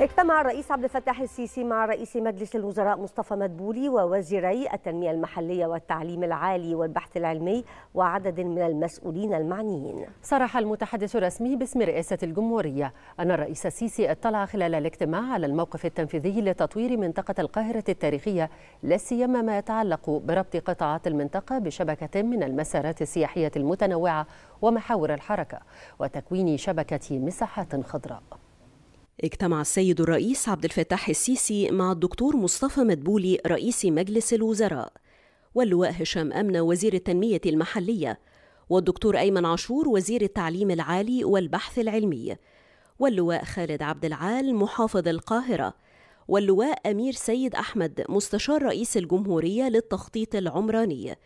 اجتمع الرئيس عبد الفتاح السيسي مع رئيس مجلس الوزراء مصطفى مدبولي ووزيري التنمية المحلية والتعليم العالي والبحث العلمي وعدد من المسؤولين المعنيين. صرح المتحدث الرسمي باسم رئاسة الجمهورية أن الرئيس السيسي اطلع خلال الاجتماع على الموقف التنفيذي لتطوير منطقة القاهرة التاريخية لا سيما ما يتعلق بربط قطاعات المنطقة بشبكة من المسارات السياحية المتنوعة ومحاور الحركة وتكوين شبكة مساحات خضراء. اجتمع السيد الرئيس عبد الفتاح السيسي مع الدكتور مصطفى مدبولي رئيس مجلس الوزراء واللواء هشام أمنة وزير التنمية المحلية والدكتور أيمن عاشور وزير التعليم العالي والبحث العلمي واللواء خالد عبد العال محافظ القاهرة واللواء أمير سيد أحمد مستشار رئيس الجمهورية للتخطيط العمراني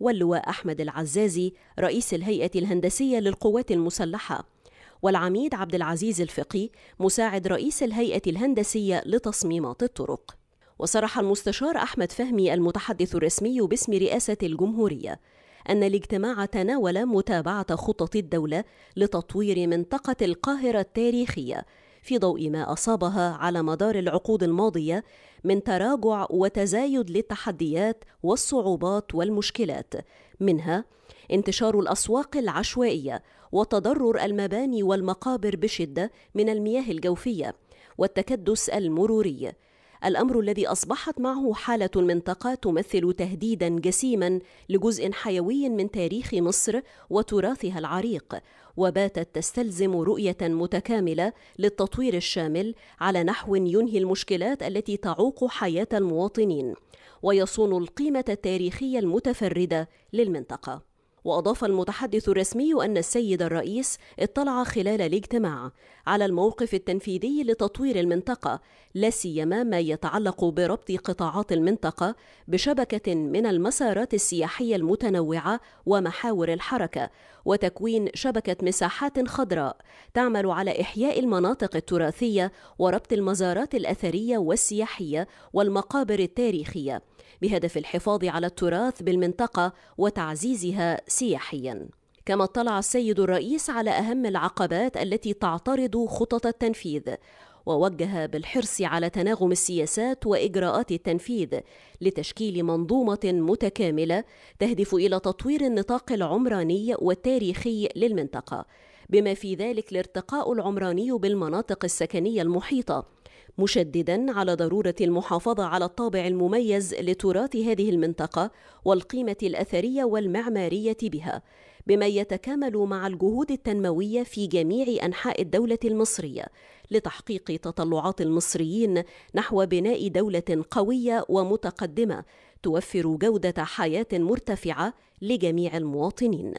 واللواء أحمد العزازي رئيس الهيئة الهندسية للقوات المسلحة والعميد عبد العزيز الفقي مساعد رئيس الهيئة الهندسية لتصميمات الطرق وصرح المستشار أحمد فهمي المتحدث الرسمي باسم رئاسة الجمهورية أن الاجتماع تناول متابعة خطط الدولة لتطوير منطقة القاهرة التاريخية في ضوء ما أصابها على مدار العقود الماضية من تراجع وتزايد للتحديات والصعوبات والمشكلات منها انتشار الأسواق العشوائية وتضرر المباني والمقابر بشدة من المياه الجوفية والتكدس المروري الامر الذي اصبحت معه حاله المنطقه تمثل تهديدا جسيما لجزء حيوي من تاريخ مصر وتراثها العريق وباتت تستلزم رؤية متكاملة للتطوير الشامل على نحو ينهي المشكلات التي تعوق حياة المواطنين ويصون القيمة التاريخية المتفردة للمنطقة. وأضاف المتحدث الرسمي أن السيد الرئيس اطلع خلال الاجتماع على الموقف التنفيذي لتطوير المنطقة لا سيما ما يتعلق بربط قطاعات المنطقة بشبكة من المسارات السياحية المتنوعة ومحاور الحركة وتكوين شبكة مساحات خضراء تعمل على إحياء المناطق التراثية وربط المزارات الأثرية والسياحية والمقابر التاريخية بهدف الحفاظ على التراث بالمنطقة وتعزيزها سياحياً. كما اطلع السيد الرئيس على اهم العقبات التي تعترض خطط التنفيذ ووجه بالحرص على تناغم السياسات واجراءات التنفيذ لتشكيل منظومه متكامله تهدف الى تطوير النطاق العمراني والتاريخي للمنطقه بما في ذلك الارتقاء العمراني بالمناطق السكنيه المحيطه مشددا على ضروره المحافظه على الطابع المميز لتراث هذه المنطقه والقيمه الاثريه والمعماريه بها بما يتكامل مع الجهود التنمويه في جميع انحاء الدوله المصريه لتحقيق تطلعات المصريين نحو بناء دوله قويه ومتقدمه توفر جوده حياه مرتفعه لجميع المواطنين